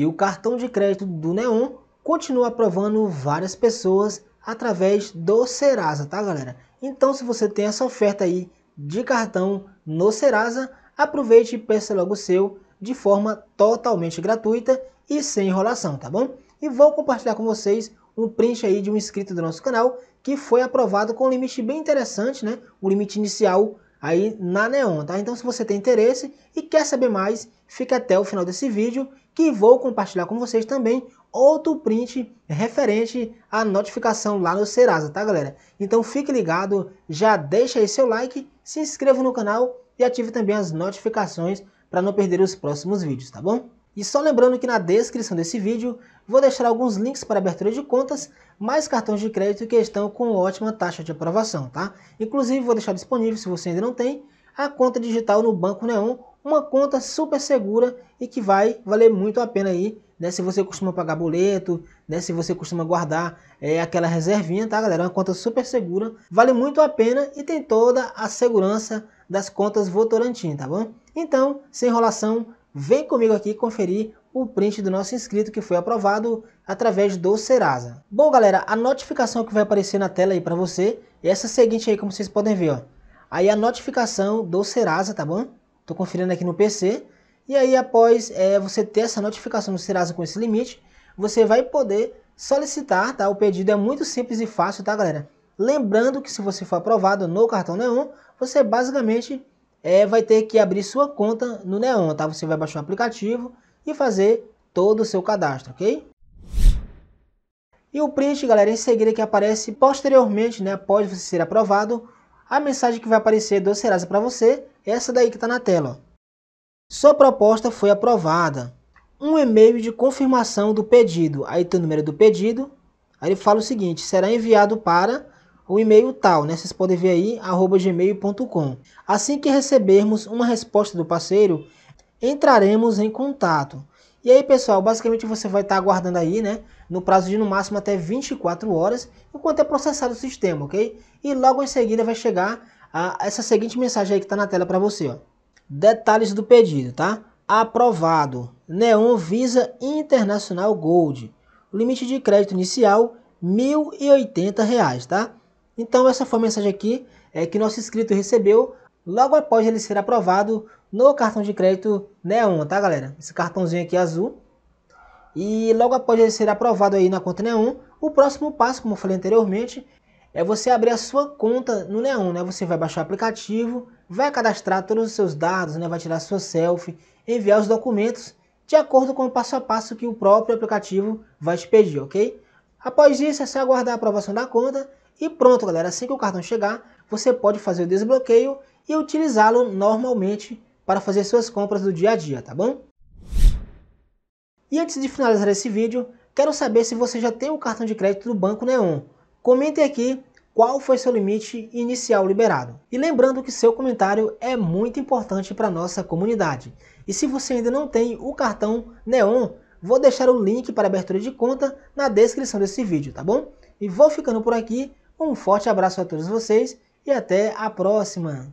E o cartão de crédito do Neon continua aprovando várias pessoas através do Serasa, tá galera? Então se você tem essa oferta aí de cartão no Serasa, aproveite e peça logo o seu de forma totalmente gratuita e sem enrolação, tá bom? E vou compartilhar com vocês um print aí de um inscrito do nosso canal que foi aprovado com um limite bem interessante, né? O limite inicial aí na Neon, tá? Então se você tem interesse e quer saber mais, fica até o final desse vídeo que vou compartilhar com vocês também outro print referente à notificação lá no Serasa, tá galera? Então fique ligado, já deixa aí seu like, se inscreva no canal e ative também as notificações para não perder os próximos vídeos, tá bom? E só lembrando que na descrição desse vídeo vou deixar alguns links para abertura de contas, mais cartões de crédito que estão com ótima taxa de aprovação, tá? Inclusive vou deixar disponível, se você ainda não tem, a conta digital no Banco Neon uma conta super segura e que vai valer muito a pena aí, né? Se você costuma pagar boleto, né? Se você costuma guardar é, aquela reservinha, tá, galera? Uma conta super segura, vale muito a pena e tem toda a segurança das contas Votorantim, tá bom? Então, sem enrolação, vem comigo aqui conferir o print do nosso inscrito que foi aprovado através do Serasa. Bom, galera, a notificação que vai aparecer na tela aí para você é essa seguinte aí, como vocês podem ver, ó. Aí a notificação do Serasa, tá bom? Estou conferindo aqui no PC. E aí, após é, você ter essa notificação do Serasa com esse limite, você vai poder solicitar, tá? O pedido é muito simples e fácil, tá, galera? Lembrando que se você for aprovado no cartão Neon, você basicamente é, vai ter que abrir sua conta no Neon, tá? Você vai baixar o aplicativo e fazer todo o seu cadastro, ok? E o print, galera, em seguida que aparece posteriormente, né, após você ser aprovado, a mensagem que vai aparecer do Serasa para você essa daí que está na tela. Sua proposta foi aprovada. Um e-mail de confirmação do pedido. Aí tem o número do pedido. Aí ele fala o seguinte, será enviado para o e-mail tal, né? Vocês podem ver aí, arroba gmail.com. Assim que recebermos uma resposta do parceiro, entraremos em contato. E aí, pessoal, basicamente você vai estar aguardando aí, né? No prazo de no máximo até 24 horas, enquanto é processado o sistema, ok? E logo em seguida vai chegar a essa seguinte mensagem aí que está na tela para você. Ó. Detalhes do pedido, tá? Aprovado. Neon Visa Internacional Gold. O limite de crédito inicial, R$ 1.080, tá? Então essa foi a mensagem aqui é, que nosso inscrito recebeu logo após ele ser aprovado no cartão de crédito Neon, tá galera? Esse cartãozinho aqui azul. E logo após ele ser aprovado aí na conta Neon, o próximo passo, como eu falei anteriormente, é você abrir a sua conta no Neon, né? Você vai baixar o aplicativo, vai cadastrar todos os seus dados, né? vai tirar sua selfie, enviar os documentos de acordo com o passo a passo que o próprio aplicativo vai te pedir, ok? Após isso, é só aguardar a aprovação da conta e pronto, galera. Assim que o cartão chegar, você pode fazer o desbloqueio e utilizá-lo normalmente para fazer suas compras do dia a dia, tá bom? E antes de finalizar esse vídeo, quero saber se você já tem o cartão de crédito do Banco Neon. Comente aqui qual foi seu limite inicial liberado. E lembrando que seu comentário é muito importante para nossa comunidade. E se você ainda não tem o cartão Neon, vou deixar o link para abertura de conta na descrição desse vídeo, tá bom? E vou ficando por aqui, um forte abraço a todos vocês e até a próxima!